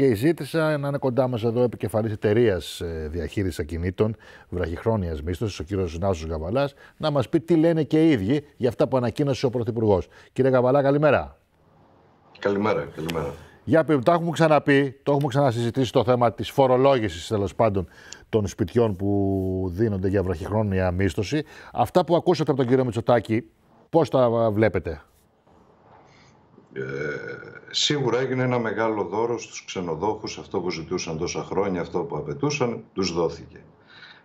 και ζήτησα να είναι κοντά μας εδώ επικεφαλής εταιρείας ε, διαχείρισης ακινήτων βραχυχρόνιας μίσθωσης, ο κύριος Νάσος Γαβαλάς, να μας πει τι λένε και οι ίδιοι για αυτά που ανακοίνωσε ο Πρωθυπουργός. Κύριε Γαβαλά, καλημέρα. Καλημέρα, καλημέρα. Για πει, το έχουμε ξαναπεί, το έχουμε ξανασυζητήσει το θέμα της φορολόγησης τέλος πάντων των σπιτιών που δίνονται για βραχυχρόνια μίσθωση. Αυτά που ακούσατε από τον κύριο Μητσοτάκη, πώς τα βλέπετε. Ε, σίγουρα έγινε ένα μεγάλο δώρο στους ξενοδόχους, αυτό που ζητούσαν τόσα χρόνια, αυτό που απαιτούσαν, τους δόθηκε.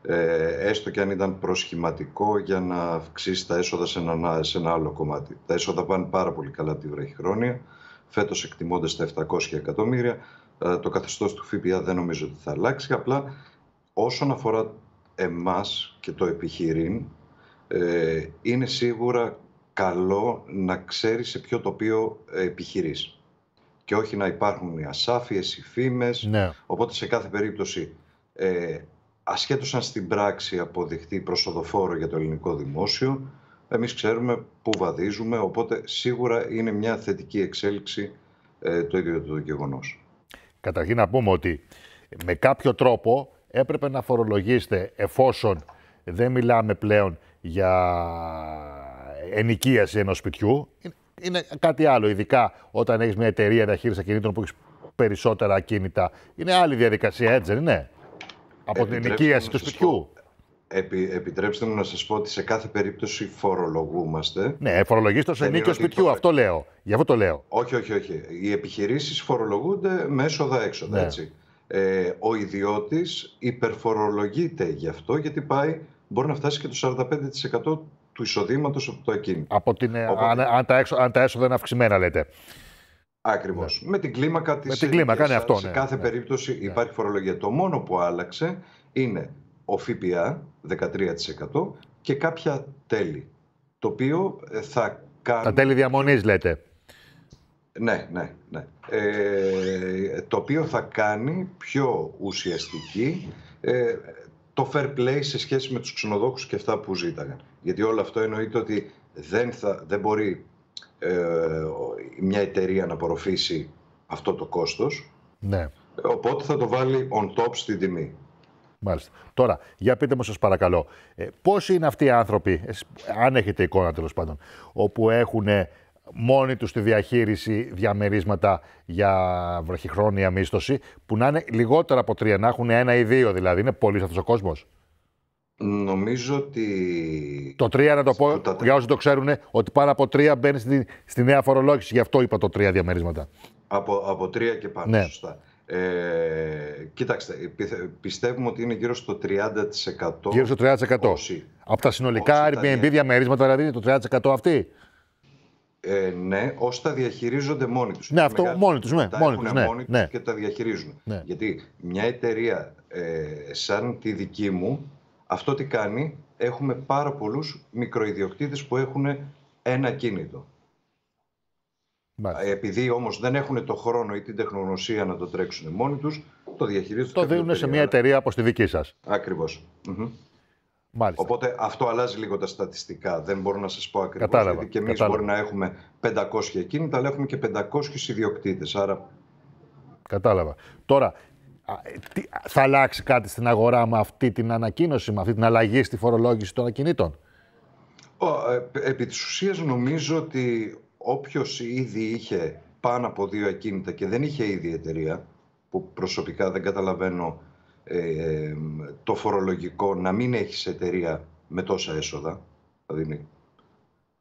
Ε, έστω και αν ήταν προσχηματικό για να αυξήσει τα έσοδα σε ένα, σε ένα άλλο κομμάτι. Τα έσοδα πάνε πάρα πολύ καλά τη βραχυχρόνια. Φέτος εκτιμώνται στα 700 εκατομμύρια. Ε, το καθεστώς του ΦΠΑ δεν νομίζω ότι θα αλλάξει. Απλά όσον αφορά εμάς και το επιχειρήν, ε, είναι σίγουρα καλό να ξέρεις σε ποιο τοπίο επιχειρείς και όχι να υπάρχουν οι ασάφειες, οι φήμες. Ναι. Οπότε σε κάθε περίπτωση, ε, ασχέτως αν στην πράξη αποδειχτεί προσοδοφόρο για το ελληνικό δημόσιο, εμείς ξέρουμε πού βαδίζουμε, οπότε σίγουρα είναι μια θετική εξέλιξη ε, το ίδιο το γεγονός. Καταρχήν να πούμε ότι με κάποιο τρόπο έπρεπε να φορολογήσετε εφόσον δεν μιλάμε πλέον για ενοικίαση ενός σπιτιού είναι κάτι άλλο. Ειδικά όταν έχεις μια εταιρεία διαχείρισης ακινήτων που έχεις περισσότερα ακίνητα. Είναι άλλη διαδικασία, έτσι δεν είναι. Από την ενοικίαση του σπιτιού. επιτρέψτε μου να σας πω ότι σε κάθε περίπτωση φορολογούμαστε. Ναι, φορολογήστε ω ενίκιο σπιτιού, αυτό λέω. Γι' αυτό το λέω. Όχι, όχι, όχι. Οι επιχειρήσεις φορολογούνται με έσοδα-έξοδα, ναι. έτσι. Ε, ο ιδιώτης υπερφορολογείται γι' αυτό, γιατί πάει, μπορεί να φτάσει και το 45% του εισοδήματος από το ακίνητο. Από την, ε, Οπότε... αν, αν, τα έσοδα είναι αυξημένα, λέτε. Ακριβώς. Ναι. Με την κλίμακα της. Με την κλίμακα, ε, ναι, αυτό. Σε ναι, κάθε περίπτωση υπάρχει φορολογία. Το μόνο που άλλαξε είναι ο ΦΠΑ 13% και κάποια τέλη. Το οποίο ε, θα κάνει... Τα τέλη διαμονής, λέτε. Ναι, ναι, ναι. Ε, το οποίο θα κάνει πιο ουσιαστική ε, το fair play σε σχέση με τους ξενοδόχους και αυτά που ζήταγαν. Γιατί όλο αυτό εννοείται ότι δεν, θα, δεν μπορεί ε, μια εταιρεία να απορροφήσει αυτό το κόστος. Ναι. Οπότε θα το βάλει on top στην τιμή. Μάλιστα. Τώρα, για πείτε μου σας παρακαλώ, ε, είναι αυτοί οι άνθρωποι, ε, αν έχετε εικόνα τέλος πάντων, όπου έχουν μόνοι τους στη διαχείριση διαμερίσματα για βραχυχρόνια μίσθωση που να είναι λιγότερα από τρία, να έχουν ένα ή δύο δηλαδή. Είναι πολύ αυτός ο κόσμος. Νομίζω ότι. Το τρία να το πω για όσοι το ξέρουν, ότι πάνω από τρία μπαίνει στη, στη νέα φορολόγηση. Γι' αυτό είπα το τρία διαμερίσματα. Από, από 3 και πάνω, ναι. σωστά. Ε, κοίταξτε, πιστεύουμε ότι είναι γύρω στο 30%. Γύρω στο 30%. Όσοι, από τα συνολικά Airbnb διαμερίσματα, δηλαδή είναι το 30% αυτή. Ε, ναι, όσοι τα διαχειρίζονται μόνοι τους. Ναι, αυτό μόνοι τους. Ναι, ναι, μόνοι τους ναι, ναι. και τα διαχειρίζουν. Ναι. Γιατί μια εταιρεία ε, σαν τη δική μου, αυτό τι κάνει, έχουμε πάρα πολλούς μικροϊδιοκτήτε που έχουν ένα κίνητο. Μάλιστα. Επειδή όμως δεν έχουν το χρόνο ή την τεχνογνωσία να το τρέξουν μόνοι τους, το διαχειρίζονται. Το δίνουν σε μια εταιρεία όπως τη δική σας. ακριβω Οπότε αυτό αλλάζει λίγο τα στατιστικά. Δεν μπορώ να σας πω ακριβώς. Γιατί και εμείς μπορεί να έχουμε 500 κίνητα, αλλά έχουμε και 500 ιδιοκτήτες. Άρα. Κατάλαβα. Τώρα, ε, θα αλλάξει κάτι στην αγορά με αυτή την ανακοίνωση, με αυτή την αλλαγή στη φορολόγηση των ακινήτων. Ε, επί της ουσίας νομίζω ότι όποιος ήδη είχε πάνω από δύο ακίνητα και δεν είχε ήδη εταιρεία, που προσωπικά δεν καταλαβαίνω ε, το φορολογικό να μην έχεις εταιρεία με τόσα έσοδα, δηλαδή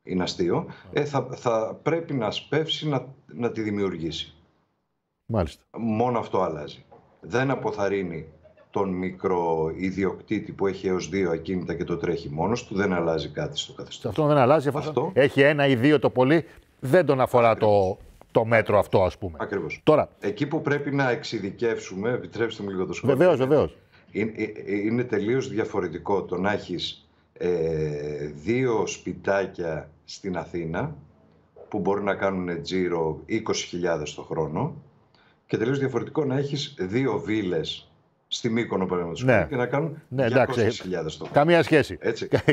είναι αστείο, ε, θα, θα πρέπει να σπεύσει να, τη δημιουργήσει. Μάλιστα. Μόνο αυτό αλλάζει. Δεν αποθαρρύνει τον μικρό ιδιοκτήτη που έχει έως δύο ακίνητα και το τρέχει μόνος του, δεν αλλάζει κάτι στο καθεστώς. Αυτό δεν αλλάζει, έχει ένα ή δύο το πολύ, δεν τον αφορά το το μέτρο αυτό, ας πούμε. Ακριβώς. Τώρα. Εκεί που πρέπει να εξειδικεύσουμε, επιτρέψτε μου λίγο το σχόλιο. Βεβαίως, βεβαίως. Είναι, ε, ε, είναι τελείως διαφορετικό το να έχεις ε, δύο σπιτάκια στην Αθήνα που μπορεί να κάνουν τζίρο 20.000 το χρόνο και τελείως διαφορετικό να έχεις δύο βίλες στη Μύκονο παραδείγματο ναι. και να κάνουν ναι, 200.000 το Καμία σχέση.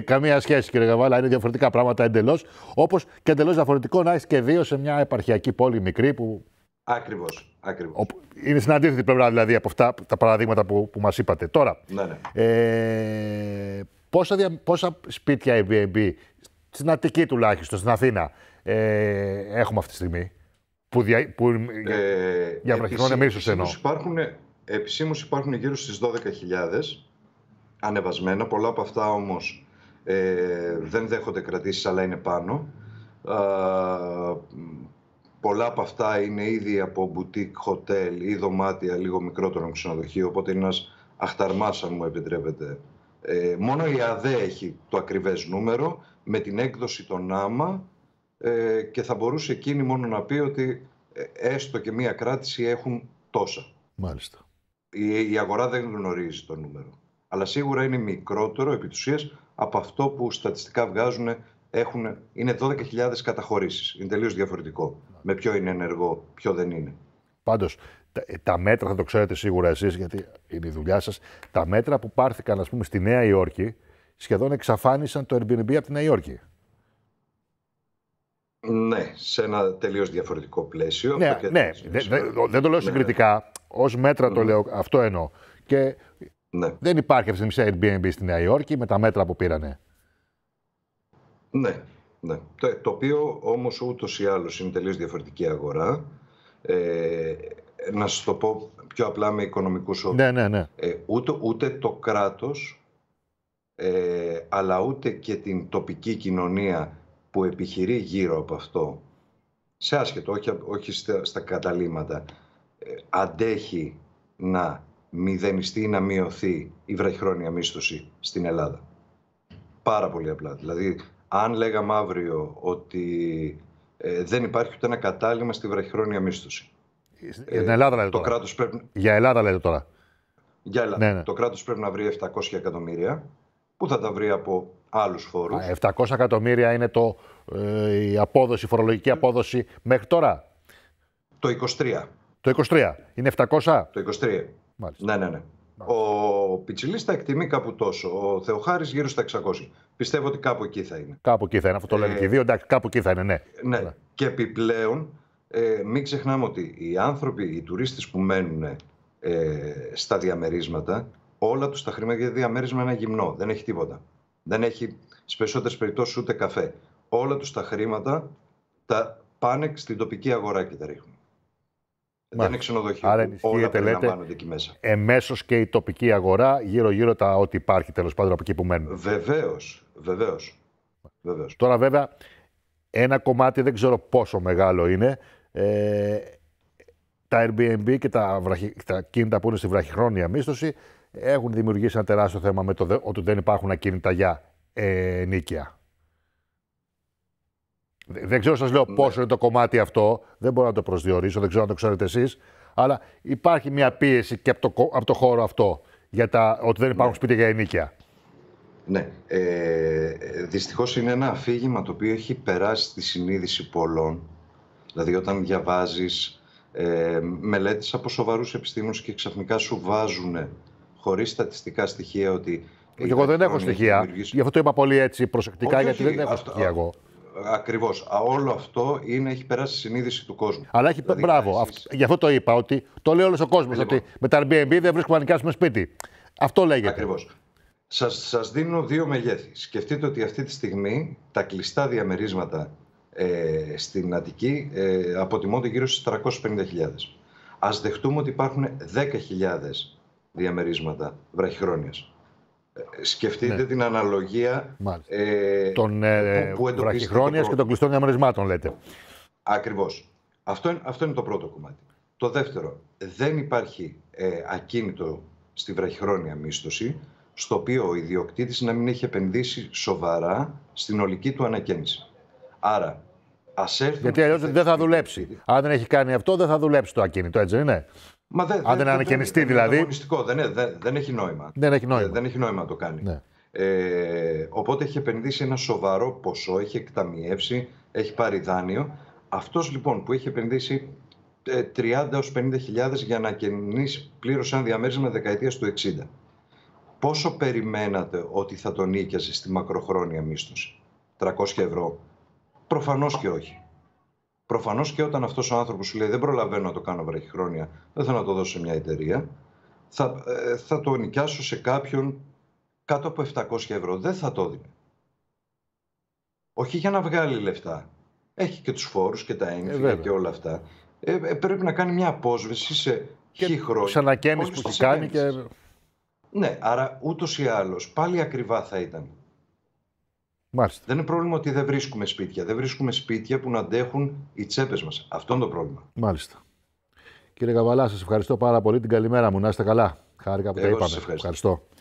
Καμία σχέση, κύριε Γαβάλα. Είναι διαφορετικά πράγματα εντελώς. Όπως και εντελώς διαφορετικό να έχεις και δύο σε μια επαρχιακή πόλη μικρή που. Ακριβώς. Ακριβώς. Είναι στην αντίθετη πλευρά δηλαδή από αυτά τα παραδείγματα που, που μας είπατε. Τώρα, ναι, ναι. Ε, πόσα, δια, πόσα σπίτια Airbnb στην Αττική τουλάχιστον, στην Αθήνα, ε, έχουμε αυτή τη στιγμή που, δια, που ε, για εννοώ. Επισήμως υπάρχουν γύρω στις 12.000 ανεβασμένα. Πολλά από αυτά όμως ε, δεν δέχονται κρατήσεις αλλά είναι πάνω. Ε, πολλά από αυτά είναι ήδη από μπουτίκ, hotel ή δωμάτια λίγο μικρότερων ξενοδοχείων, οπότε είναι ένας αχταρμάς αν μου επιτρέπετε. Ε, μόνο η ΑΔΕ έχει το ακριβές νούμερο με την έκδοση των ΆΜΑ ε, και θα μπορούσε εκείνη μόνο να πει ότι έστω και μία κράτηση έχουν τόσα. Μάλιστα η, αγορά δεν γνωρίζει το νούμερο. Αλλά σίγουρα είναι μικρότερο επί από αυτό που στατιστικά βγάζουν έχουν, είναι 12.000 καταχωρήσεις. Είναι τελείως διαφορετικό με ποιο είναι ενεργό, ποιο δεν είναι. Πάντως, ε, τα, μέτρα, θα το ξέρετε σίγουρα εσείς γιατί είναι η δουλειά σας, τα μέτρα που πάρθηκαν, ας πούμε, στη Νέα Υόρκη, σχεδόν εξαφάνισαν το Airbnb από τη Νέα Υόρκη. Ναι, σε ένα τελείως διαφορετικό πλαίσιο. Ναι, ναι δεν το λέω ναι. συγκριτικά. Ως μέτρα το λέω, αυτό εννοώ. Και ναι. δεν υπάρχει αυτή τη Airbnb στη Νέα Υόρκη με τα μέτρα που πήρανε. Ναι, ναι. Το, οποίο όμως ούτως ή άλλως είναι τελείως διαφορετική αγορά. Ε, να σας το πω πιο απλά με οικονομικούς όρους. Ναι, ναι, ναι. Ε, ούτε, ούτε το κράτος, ε, αλλά ούτε και την τοπική κοινωνία που επιχειρεί γύρω από αυτό, σε άσχετο, όχι, όχι στα, στα καταλήμματα, ε, αντέχει να μηδενιστεί ή να μειωθεί η βραχυχρόνια μίσθωση στην Ελλάδα. Πάρα πολύ απλά. Δηλαδή, αν λέγαμε αύριο ότι ε, δεν υπάρχει ούτε ένα κατάλημα στη βραχυχρόνια μίσθωση. Ε, για Ελλάδα λέτε τώρα. Για Ελλάδα λέτε ναι, τώρα. Ναι. Το κράτος πρέπει να βρει 700 εκατομμύρια. Πού θα τα βρει από άλλους φόρους. 700 εκατομμύρια είναι η απόδοση, η φορολογική απόδοση μέχρι τώρα. Το 23. Το 23. Είναι 700. Το 23. Μάλιστα. Ναι, ναι, ναι. Ο Πιτσιλή τα εκτιμεί κάπου τόσο. Ο Θεοχάρης γύρω στα 600. Πιστεύω ότι κάπου εκεί θα είναι. Κάπου εκεί θα είναι. Αυτό το λένε και οι ε, δύο. Εντάξει, κάπου εκεί θα είναι, ναι. ναι. ναι. Και επιπλέον, ε, μην ξεχνάμε ότι οι άνθρωποι, οι τουρίστες που μένουν ε, στα διαμερίσματα, όλα τους τα χρήματα γιατί διαμέρισμα είναι γυμνό. Δεν έχει τίποτα. Δεν έχει στις περισσότερες περιπτώσεις ούτε καφέ. Όλα τους τα χρήματα τα πάνε στην τοπική αγορά και τα ρίχνουν. Δεν είναι ξενοδοχείο. Άρα ενισχύεται, λέτε, εκεί μέσα. Εμέσως και η τοπική αγορά, γύρω-γύρω τα ό,τι υπάρχει τέλος πάντων από εκεί που μένουν. Βεβαίως, βεβαίως. βεβαίως. Τώρα βέβαια, ένα κομμάτι δεν ξέρω πόσο μεγάλο είναι, ε, τα Airbnb και τα, τα κίνητα που είναι στη βραχυχρόνια μίσθωση έχουν δημιουργήσει ένα τεράστιο θέμα με το ότι δεν υπάρχουν ακίνητα για ε, νίκια. Δεν ξέρω, σας λέω ναι. πόσο είναι το κομμάτι αυτό. Δεν μπορώ να το προσδιορίσω, δεν ξέρω αν το ξέρετε εσείς. Αλλά υπάρχει μια πίεση και από το, από χώρο αυτό για τα, ότι δεν υπάρχουν ναι. σπίτια για ενίκεια. Ναι. Ε, Δυστυχώς είναι ένα αφήγημα το οποίο έχει περάσει τη συνείδηση πολλών. Δηλαδή, όταν διαβάζεις ε, μελέτες από σοβαρούς επιστήμονες και ξαφνικά σου βάζουν χωρίς στατιστικά στοιχεία ότι. Εγώ δεν έχω στοιχεία. Γι' αυτό το είπα πολύ έτσι προσεκτικά, γιατί δεν έχω στοιχεία εγώ. Ακριβώς. Όλο αυτό είναι, έχει περάσει συνείδηση του κόσμου. Αλλά έχει. Δηλαδή, μπράβο. γι' αυτό το είπα. Ότι το λέει όλος ο κόσμος. Λοιπόν. Ότι με τα Airbnb δεν βρίσκουμε να νοικιάσουμε σπίτι. Αυτό λέγεται. Ακριβώς. Σας, σας δίνω δύο μεγέθη. Σκεφτείτε ότι αυτή τη στιγμή τα κλειστά διαμερίσματα ε, στην Αττική ε, αποτιμώνται γύρω στις 350.000. Ας δεχτούμε ότι υπάρχουν 10.000 διαμερίσματα βραχυχρόνιας. Ε, σκεφτείτε ναι. την αναλογία ε, των ε, που, που βραχυχρόνιας και των κλειστών διαμερισμάτων, λέτε. Ακριβώς. Αυτό είναι, αυτό είναι το πρώτο κομμάτι. Το δεύτερο, δεν υπάρχει ε, ακίνητο στη βραχυχρόνια μίσθωση, στο οποίο ο ιδιοκτήτης να μην έχει επενδύσει σοβαρά στην ολική του ανακαίνιση. Άρα, ας Γιατί αλλιώς δεν θα δουλέψει. Αν δεν έχει κάνει αυτό, δεν θα δουλέψει το ακίνητο, έτσι δεν είναι. Μα Αν δεν ανακαινιστεί δηλαδή. Δεν, είναι, δεν, δεν έχει νόημα. Δεν έχει νόημα. Ε, δεν, έχει νόημα να το κάνει. Ναι. Ε, οπότε έχει επενδύσει ένα σοβαρό ποσό, έχει εκταμιεύσει, έχει πάρει δάνειο. Αυτός λοιπόν που έχει επενδύσει 30-50 ε, για να καινήσει πλήρως ένα διαμέρισμα δεκαετίας του 60. Πόσο περιμένατε ότι θα τον νίκιαζε στη μακροχρόνια μίσθωση. 300 ευρώ. Προφανώς και όχι. Προφανώς και όταν αυτός ο άνθρωπος σου λέει: Δεν προλαβαίνω να το κάνω βραχυχρόνια, δεν θέλω να το δώσω σε μια εταιρεία, θα, ε, θα το νοικιάσω σε κάποιον κάτω από 700 ευρώ. Δεν θα το δίνει. Όχι για να βγάλει λεφτά. Έχει και τους φόρους και τα ε, έμφυγα και όλα αυτά. Ε, ε, πρέπει να κάνει μια απόσβεση σε χι χρόνια. Σε ανακαίνιση που έχει κάνει. Ναι, άρα ούτως ή άλλως πάλι ακριβά θα ήταν. Μάλιστα. Δεν είναι πρόβλημα ότι δεν βρίσκουμε σπίτια. Δεν βρίσκουμε σπίτια που να αντέχουν οι τσέπες μας. Αυτό είναι το πρόβλημα. Μάλιστα. Κύριε Καβαλά, σας ευχαριστώ πάρα πολύ. Την καλημέρα μου. Να είστε καλά. Χάρηκα που τα είπαμε. ευχαριστώ.